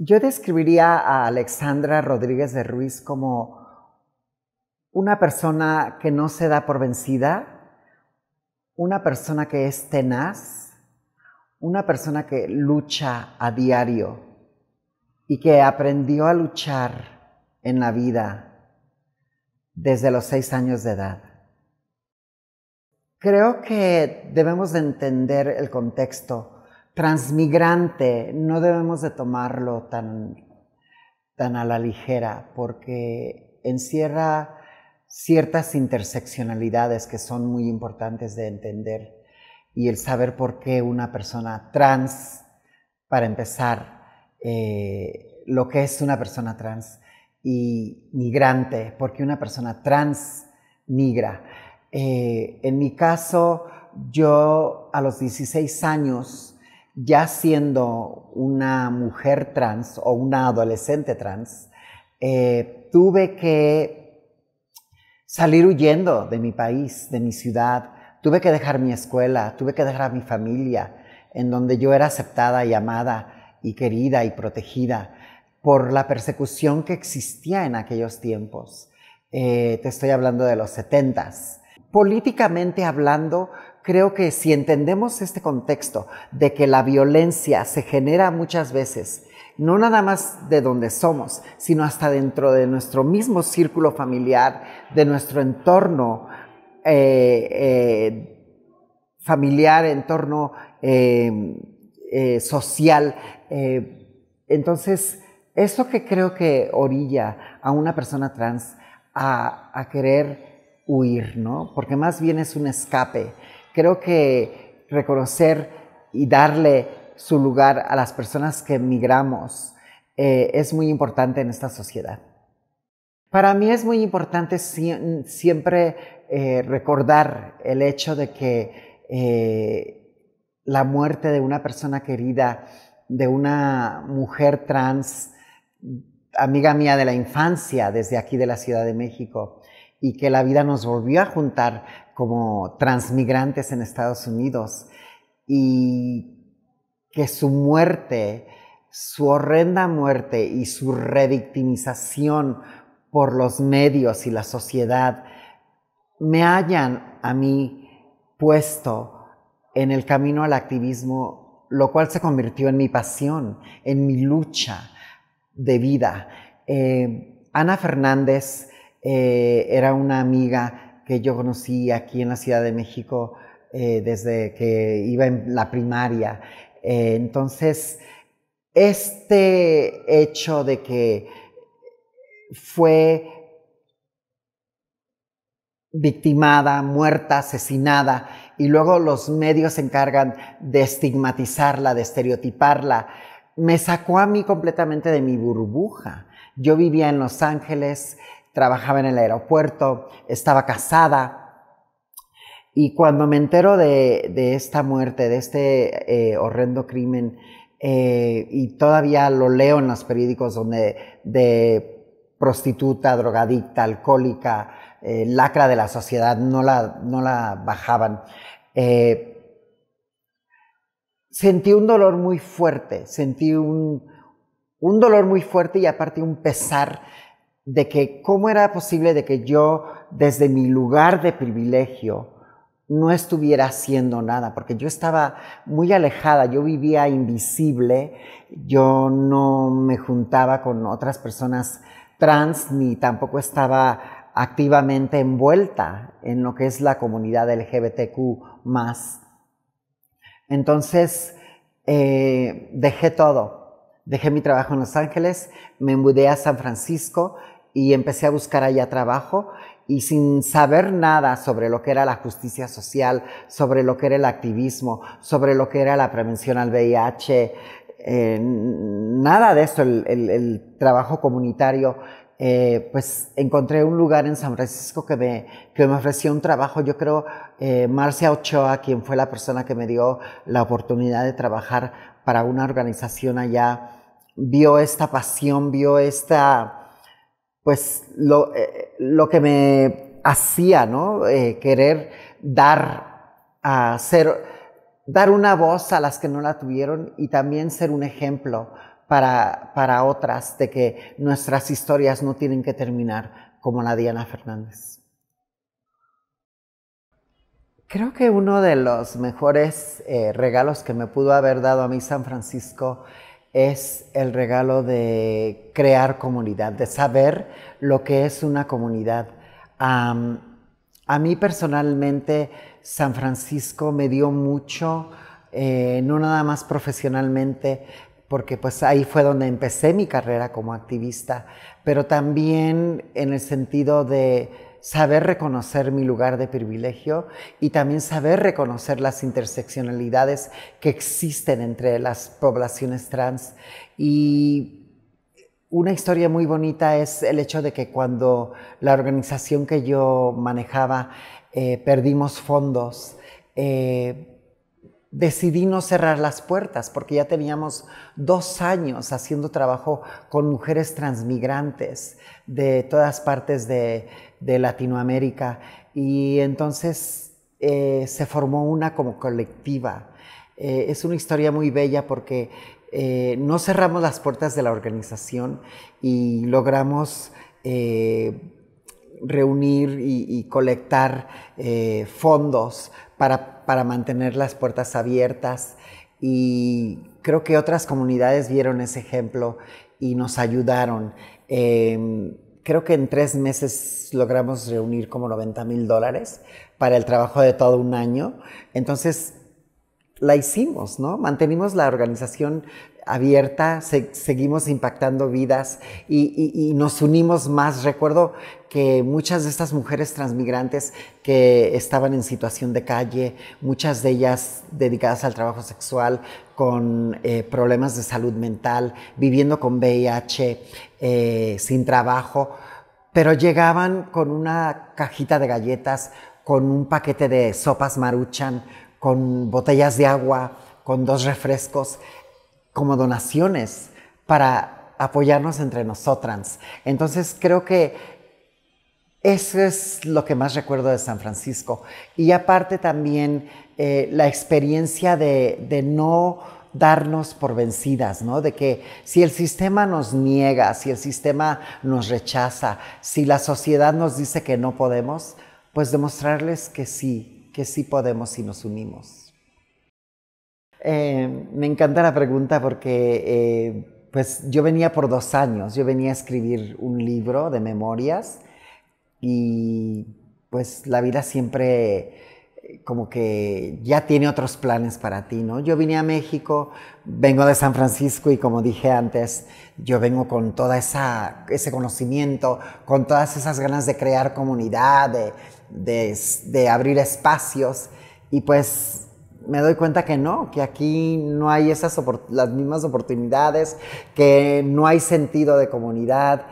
Yo describiría a Alexandra Rodríguez de Ruiz como una persona que no se da por vencida, una persona que es tenaz, una persona que lucha a diario y que aprendió a luchar en la vida desde los seis años de edad. Creo que debemos de entender el contexto transmigrante, no debemos de tomarlo tan, tan a la ligera, porque encierra ciertas interseccionalidades que son muy importantes de entender y el saber por qué una persona trans, para empezar, eh, lo que es una persona trans y migrante, porque una persona trans migra. Eh, en mi caso, yo a los 16 años, ya siendo una mujer trans o una adolescente trans, eh, tuve que salir huyendo de mi país, de mi ciudad, tuve que dejar mi escuela, tuve que dejar a mi familia, en donde yo era aceptada y amada y querida y protegida por la persecución que existía en aquellos tiempos. Eh, te estoy hablando de los setentas. Políticamente hablando, creo que si entendemos este contexto de que la violencia se genera muchas veces, no nada más de donde somos, sino hasta dentro de nuestro mismo círculo familiar, de nuestro entorno eh, eh, familiar, entorno eh, social. entonces, eso que creo que orilla a una persona trans a, a querer huir, ¿no? Porque más bien es un escape. Creo que reconocer y darle su lugar a las personas que migramos eh, es muy importante en esta sociedad. Para mí es muy importante siempre eh, recordar el hecho de que eh, la muerte de una persona querida, de una mujer trans, amiga mía de la infancia desde aquí de la Ciudad de México, y que la vida nos volvió a juntar como transmigrantes en Estados Unidos y que su muerte, su horrenda muerte y su revictimización por los medios y la sociedad me hayan a mí puesto en el camino al activismo, lo cual se convirtió en mi pasión, en mi lucha de vida. Eh, Ana Fernández eh, era una amiga que yo conocí aquí en la Ciudad de México eh, desde que iba en la primaria. Eh, entonces, este hecho de que fue victimada, muerta, asesinada, y luego los medios se encargan de estigmatizarla, de estereotiparla, me sacó a mí completamente de mi burbuja. Yo vivía en Los Ángeles, trabajaba en el aeropuerto, estaba casada. Y cuando me entero de, esta muerte, de este eh, horrendo crimen, eh, y todavía lo leo en los periódicos donde de prostituta, drogadicta, alcohólica, eh, lacra de la sociedad, no la, no la bajaban. sentí un dolor muy fuerte, sentí un, un dolor muy fuerte y aparte un pesar de que cómo era posible de que yo desde mi lugar de privilegio no estuviera haciendo nada, porque yo estaba muy alejada, yo vivía invisible, yo no me juntaba con otras personas trans ni tampoco estaba activamente envuelta en lo que es la comunidad LGBTQ más. Entonces eh, dejé todo, dejé mi trabajo en Los Ángeles, me mudé a San Francisco y empecé a buscar allá trabajo y sin saber nada sobre lo que era la justicia social, sobre lo que era el activismo, sobre lo que era la prevención al VIH, eh, nada de eso, el, trabajo comunitario, eh, pues encontré un lugar en San Francisco que me, que me ofreció un trabajo. Yo creo eh, Marcia Ochoa, quien fue la persona que me dio la oportunidad de trabajar para una organización allá, vio esta pasión, vio esta pues lo, eh, lo que me hacía, ¿no? Eh, querer dar a ser, dar una voz a las que no la tuvieron y también ser un ejemplo para, para otras de que nuestras historias no tienen que terminar como la Diana Fernández. Creo que uno de los mejores eh, regalos que me pudo haber dado a mí San Francisco es el regalo de crear comunidad, de saber lo que es una comunidad. a mí personalmente San Francisco me dio mucho, eh, no nada más profesionalmente, porque pues ahí fue donde empecé mi carrera como activista, pero también en el sentido de saber reconocer mi lugar de privilegio y también saber reconocer las interseccionalidades que existen entre las poblaciones trans. Y una historia muy bonita es el hecho de que cuando la organización que yo manejaba eh, perdimos fondos, eh, decidí no cerrar las puertas porque ya teníamos dos años haciendo trabajo con mujeres transmigrantes de todas partes de de Latinoamérica. Y entonces eh, se formó una como colectiva. Eh, es una historia muy bella porque eh, no cerramos las puertas de la organización y logramos reunir y, colectar fondos para, mantener las puertas abiertas y creo que otras comunidades vieron ese ejemplo y nos ayudaron. Em, creo que en tres meses logramos reunir como 90 mil dólares para el trabajo de todo un año. Entonces, la hicimos, ¿no? Mantenimos la organización abierta, seguimos impactando vidas y, nos unimos más. Recuerdo que muchas de estas mujeres transmigrantes que estaban en situación de calle, muchas de ellas dedicadas al trabajo sexual, con eh, problemas de salud mental, viviendo con VIH, eh, sin trabajo, pero llegaban con una cajita de galletas, con un paquete de sopas maruchan, con botellas de agua, con dos refrescos, como donaciones para apoyarnos entre nosotras. Entonces creo que eso es lo que más recuerdo de San Francisco. Y aparte también eh, la experiencia de, de no darnos por vencidas, ¿no? De que si el sistema nos niega, si el sistema nos rechaza, si la sociedad nos dice que no podemos, pues demostrarles que sí que sí podemos si nos unimos. Eh, me encanta la pregunta porque eh, pues yo venía por dos años, yo venía a escribir un libro de memorias y pues la vida siempre eh, como que ya tiene otros planes para ti, ¿no? Yo vine a México, vengo de San Francisco y como dije antes, yo vengo con todo ese conocimiento, con todas esas ganas de crear comunidad, de, abrir espacios y pues me doy cuenta que no, que aquí no hay esas las mismas oportunidades, que no hay sentido de comunidad,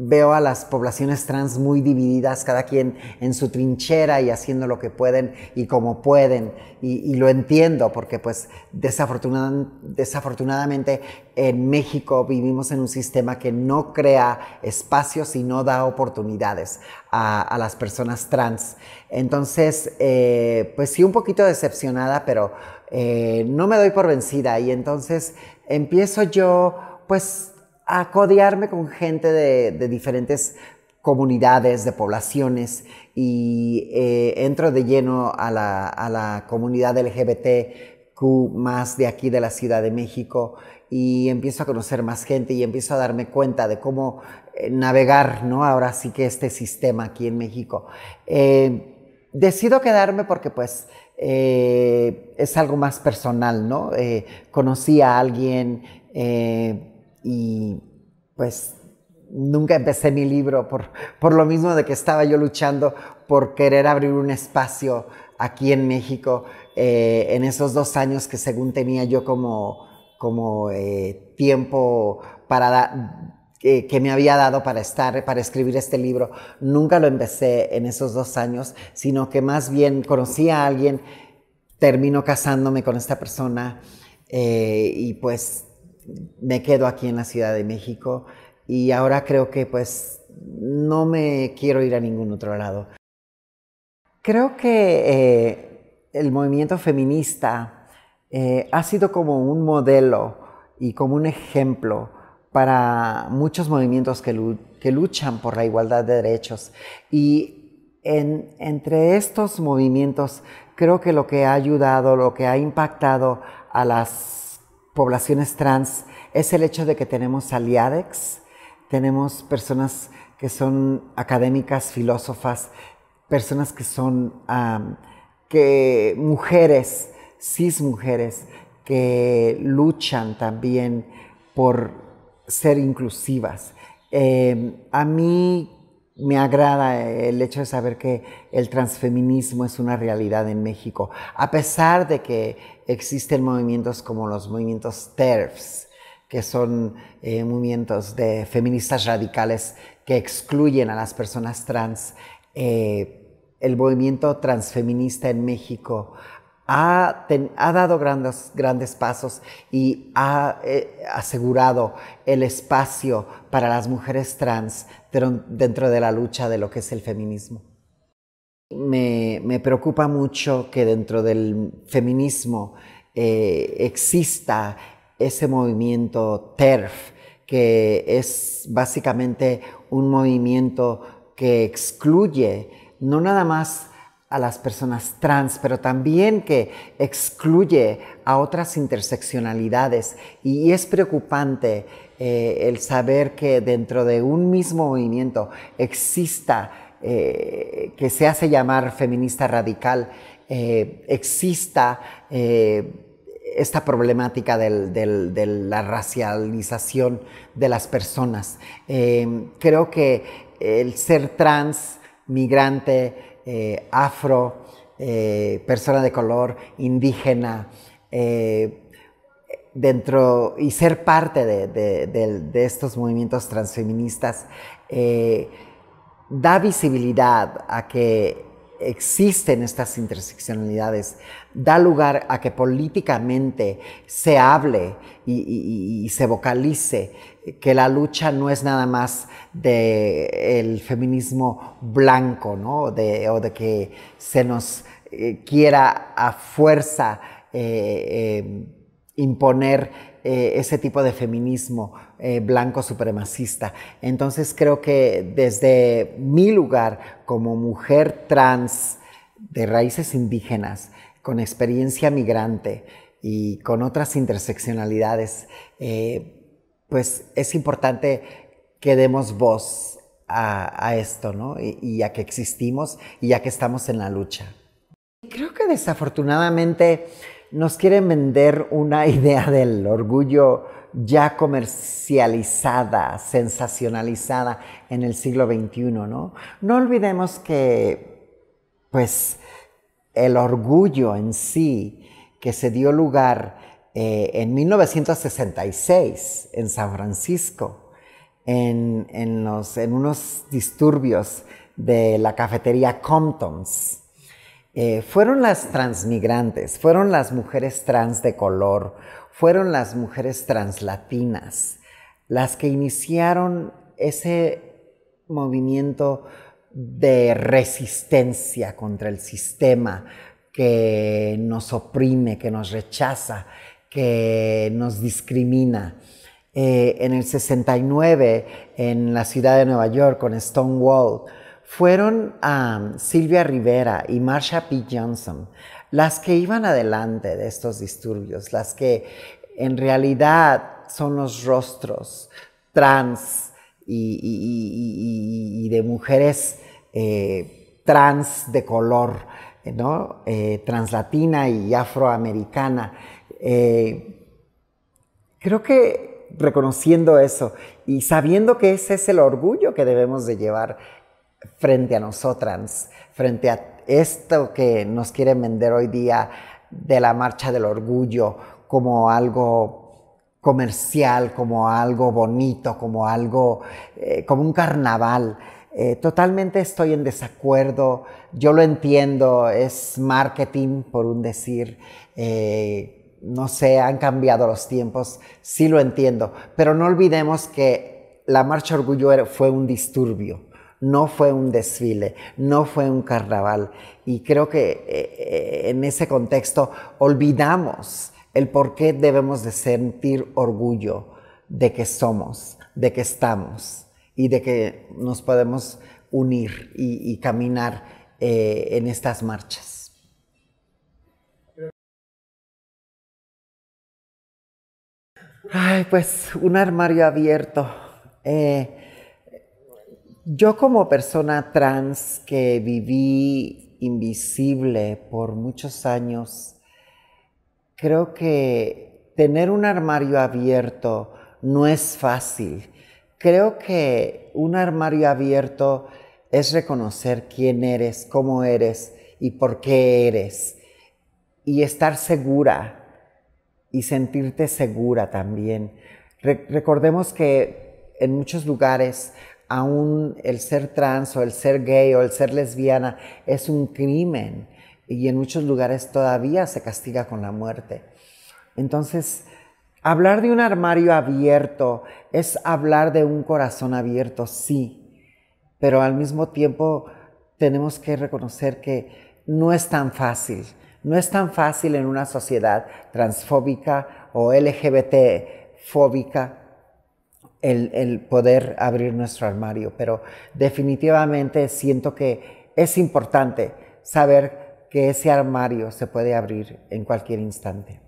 veo a las poblaciones trans muy divididas, cada quien en su trinchera y haciendo lo que pueden y como pueden. Y, lo entiendo porque pues desafortunadamente en México vivimos en un sistema que no crea espacios y no da oportunidades a, las personas trans. Entonces, eh, pues sí, un poquito decepcionada, pero eh, no me doy por vencida. Y entonces empiezo yo pues a codearme con gente de, diferentes comunidades, de poblaciones, y eh, entro de lleno a la, comunidad LGBTQ más de aquí de la Ciudad de México y empiezo a conocer más gente y empiezo a darme cuenta de cómo eh, navegar, ¿no? Ahora sí que este sistema aquí en México. Eh, decido quedarme porque pues es algo más personal, ¿no? conocí a alguien y pues nunca empecé mi libro por, por lo mismo de que estaba yo luchando por querer abrir un espacio aquí en México eh, en esos dos años que según tenía yo como, como eh, tiempo para que me había dado para estar, para escribir este libro. Nunca lo empecé en esos dos años, sino que más bien conocí a alguien, terminó casándome con esta persona eh, y pues me quedo aquí en la Ciudad de México y ahora creo que pues no me quiero ir a ningún otro lado. Creo que eh, el movimiento feminista eh, ha sido como un modelo y como un ejemplo para muchos movimientos que, luchan por la igualdad de derechos. Y entre estos movimientos creo que lo que ha ayudado, lo que ha impactado a las poblaciones trans es el hecho de que tenemos aliadex, tenemos personas que son académicas, filósofas, personas que son que mujeres, cis mujeres, que luchan también por ser inclusivas. Em, a mí me agrada eh, el hecho de saber que el transfeminismo es una realidad en México, a pesar de que existen movimientos como los movimientos TERFs, que son eh, movimientos de feministas radicales que excluyen a las personas trans. Eh, el movimiento transfeminista en México ha, dado grandes, grandes, pasos y ha eh, asegurado el espacio para las mujeres trans dentro de la lucha de lo que es el feminismo. Me, preocupa mucho que dentro del feminismo eh, exista ese movimiento TERF, que es básicamente un movimiento que excluye no nada más a las personas trans, pero también que excluye a otras interseccionalidades. Y es preocupante eh, el saber que dentro de un mismo movimiento exista, eh, que se hace llamar feminista radical, eh, exista esta problemática de la racialización de las personas. creo que el ser trans, migrante, eh, afro, eh, persona de color, indígena, eh, dentro y ser parte de, estos movimientos transfeministas, da visibilidad a que existen estas interseccionalidades, da lugar a que políticamente se hable y se vocalice que la lucha no es nada más del el feminismo blanco, ¿no? De, o de que se nos eh, quiera a fuerza eh, eh, imponer ese tipo de feminismo blanco supremacista. Entonces creo que desde mi lugar como mujer trans de raíces indígenas, con experiencia migrante y con otras interseccionalidades, pues es importante que demos voz a, esto, ¿no? Y, a que existimos y a que estamos en la lucha. Creo que desafortunadamente nos quieren vender una idea del orgullo ya comercializada, sensacionalizada en el siglo XXI, ¿no? No olvidemos que, pues, el orgullo en sí, que se dio lugar eh, en 1966 en San Francisco, en, los, unos disturbios de la cafetería Comptons. Eh, fueron las transmigrantes, fueron las mujeres trans de color, fueron las mujeres translatinas las que iniciaron ese movimiento de resistencia contra el sistema que nos oprime, que nos rechaza, que nos discrimina. Eh, en el 69, en la ciudad de Nueva York, con Stonewall, fueron Silvia Rivera y Marsha P. Johnson las que iban adelante de estos disturbios, las que en realidad son los rostros trans y, de mujeres eh, trans de color, eh, translatina y afroamericana eh, creo que reconociendo eso y sabiendo que ese es el orgullo que debemos de llevar frente a nosotras, frente a esto que nos quieren vender hoy día de la marcha del orgullo como algo comercial, como algo bonito, como algo, eh, como un carnaval. Eh, totalmente estoy en desacuerdo, yo lo entiendo, es marketing por un decir. Eh, no sé, han cambiado los tiempos, sí lo entiendo, pero no olvidemos que la Marcha Orgullo fue un disturbio, no fue un desfile, no fue un carnaval. Y creo que eh, eh, en ese contexto olvidamos el por qué debemos de sentir orgullo de que somos, de que estamos y de que nos podemos unir y, caminar eh, en estas marchas. Ay, pues un armario abierto. Eh, yo como persona trans que viví invisible por muchos años, creo que tener un armario abierto no es fácil. Creo que un armario abierto es reconocer quién eres, cómo eres y por qué eres. Y estar segura y sentirte segura también. recordemos que en muchos lugares aún el ser trans o el ser gay o el ser lesbiana es un crimen y en muchos lugares todavía se castiga con la muerte. Entonces, hablar de un armario abierto es hablar de un corazón abierto, sí, pero al mismo tiempo tenemos que reconocer que no es tan fácil no es tan fácil en una sociedad transfóbica o LGBT fóbica el, el, poder abrir nuestro armario, pero definitivamente siento que es importante saber que ese armario se puede abrir en cualquier instante.